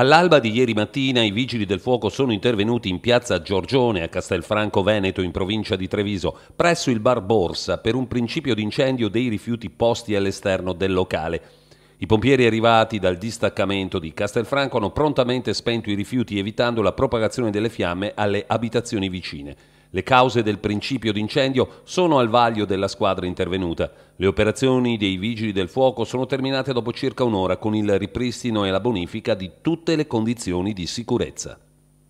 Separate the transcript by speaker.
Speaker 1: All'alba di ieri mattina i vigili del fuoco sono intervenuti in piazza Giorgione a Castelfranco Veneto in provincia di Treviso, presso il bar Borsa, per un principio d'incendio dei rifiuti posti all'esterno del locale. I pompieri arrivati dal distaccamento di Castelfranco hanno prontamente spento i rifiuti evitando la propagazione delle fiamme alle abitazioni vicine. Le cause del principio d'incendio sono al vaglio della squadra intervenuta. Le operazioni dei vigili del fuoco sono terminate dopo circa un'ora con il ripristino e la bonifica di tutte le condizioni di sicurezza.